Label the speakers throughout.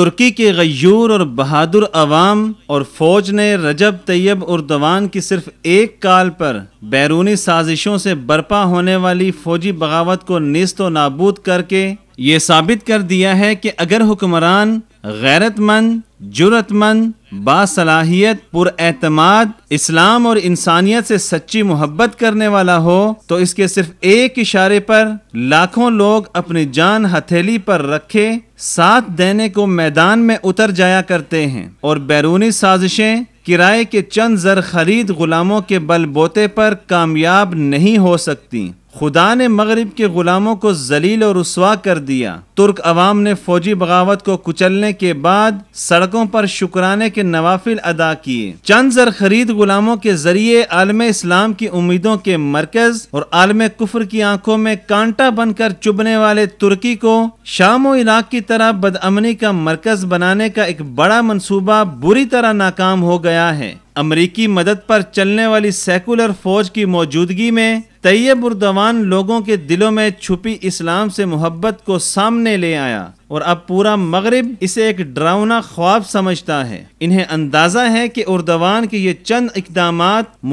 Speaker 1: तुर्की के गयूर और बहादुर अवाम और फौज ने रजब तैयब उर्दवान की सिर्फ एक काल पर बैरूनी साजिशों से बर्पा होने वाली फौजी बगावत को नस्त व नाबूद करके ये साबित कर दिया है कि अगर हुक्मरान गैरतमंद जुरतमंद बासलाहियत पुरमाद इस्लाम और इंसानियत से सच्ची मोहब्बत करने वाला हो तो इसके सिर्फ एक इशारे पर लाखों लोग अपनी जान हथेली पर रखे साथ देने को मैदान में उतर जाया करते हैं और बैरूनी साजिशें किराए के चंद जर खरीद गुलामों के बल बोते पर कामयाब नहीं हो सकती खुदा ने मगरब के ग़ुलामों को जलील और रसवा कर दिया तुर्क अवाम ने फौजी बगावत को कुचलने के बाद सड़कों पर शुक्राने के नवाफिल अदा किए चंद जर खरीद गुलामों के जरिए आलम इस्लाम की उम्मीदों के मरकज और आलम कुफर की आंखों में कांटा बनकर चुभने वाले तुर्की को शाम इलाक की तरह बदअमनी का मरकज बनाने का एक बड़ा मनसूबा बुरी तरह नाकाम हो गया है अमरीकी मदद पर चलने वाली सेकुलर फौज की मौजूदगी में उर्दवान लोगों के दिलों में छुपी इस्लाम से मोहब्बत को सामने ले आया और अब पूरा मगरब इसे एक डरावना ख्वाब समझता है इन्हें अंदाज़ा है कि उर्दवान के ये चंद इकदाम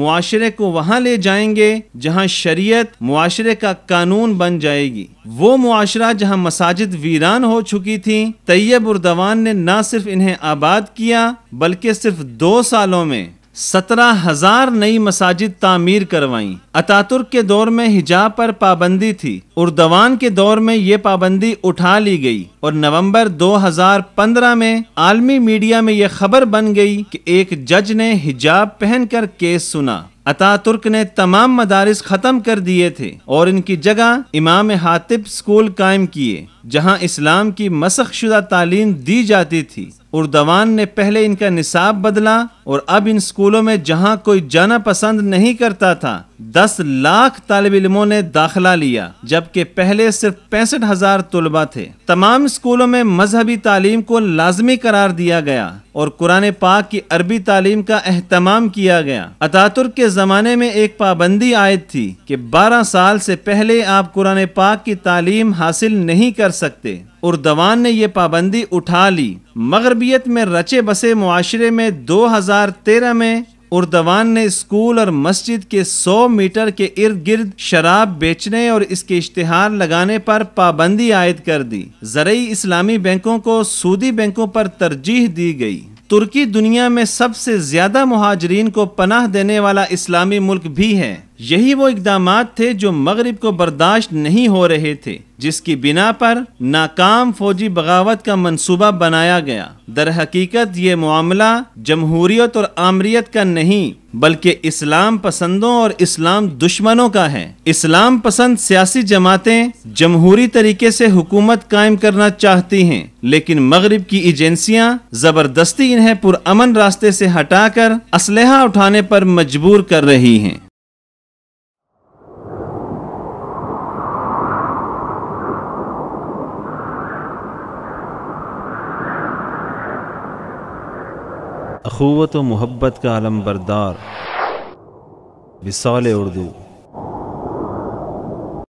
Speaker 1: मुआरे को वहाँ ले जाएंगे जहाँ शरीय माशरे का कानून बन जाएगी वो मुआरा जहाँ मसाजिद वीरान हो चुकी थी तैयब उर्दवान ने न सिर्फ इन्हें आबाद किया बल्कि सिर्फ दो सालों में सत्रह हजार नई मसाजिद तामीर करवाई अतातुर्क के दौर में हिजाब पर पाबंदी थी उर्दवान के दौर में ये पाबंदी उठा ली गई और नवंबर 2015 में आलमी मीडिया में यह खबर बन गई कि एक जज ने हिजाब पहनकर केस सुना अतातुर्क ने तमाम मदारस ख़त्म कर दिए थे और इनकी जगह इमाम हातिब स्कूल कायम किए जहां इस्लाम की मसख शुदा तालीम दी जाती थी उर्दवान ने पहले इनका निसाब बदला और अब इन स्कूलों में जहां कोई जाना पसंद नहीं करता था दस लाख तालब इलमों ने दाखिला लिया जबकि पहले सिर्फ पैंसठ हज़ार तलबा थे तमाम स्कूलों में मजहबी तालीम को लाजमी करार दिया गया और कुरान पाक की अरबी तालीम का अहतमाम किया गया अतातुर्क के ज़माने में एक पाबंदी आयद थी कि बारह साल से पहले आप कुरान पाक की तालीम हासिल नहीं कर सकते उर्दवान ने यह पाबंदी उठा ली मगरबियत में रचे बसे माशरे में 2013 में उर्दवान ने स्कूल और मस्जिद के 100 मीटर के इर्द गिर्द शराब बेचने और इसके इश्तहार लगाने पर पाबंदी आयद कर दी जरिए इस्लामी बैंकों को सूदी बैंकों पर तरजीह दी गई तुर्की दुनिया में सबसे ज़्यादा महाजरीन को पनाह देने वाला इस्लामी मुल्क भी है यही वो इकदाम थे जो मगरब को बर्दाश्त नहीं हो रहे थे जिसकी बिना पर नाकाम फौजी बगावत का मनसूबा बनाया गया दर हकीकत ये मामला जमहूरियत और आमरीत का नहीं बल्कि इस्लाम पसंदों और इस्लाम दुश्मनों का है इस्लाम पसंद सियासी जमातें जमहूरी तरीके से हुकूमत कायम करना चाहती हैं लेकिन मगरब की एजेंसियां जबरदस्ती इन्हें पुरअमन रास्ते से हटाकर असलहा उठाने पर मजबूर कर रही हैं अखवत मोहब्बत का आलम बरदार विसाल उर्दू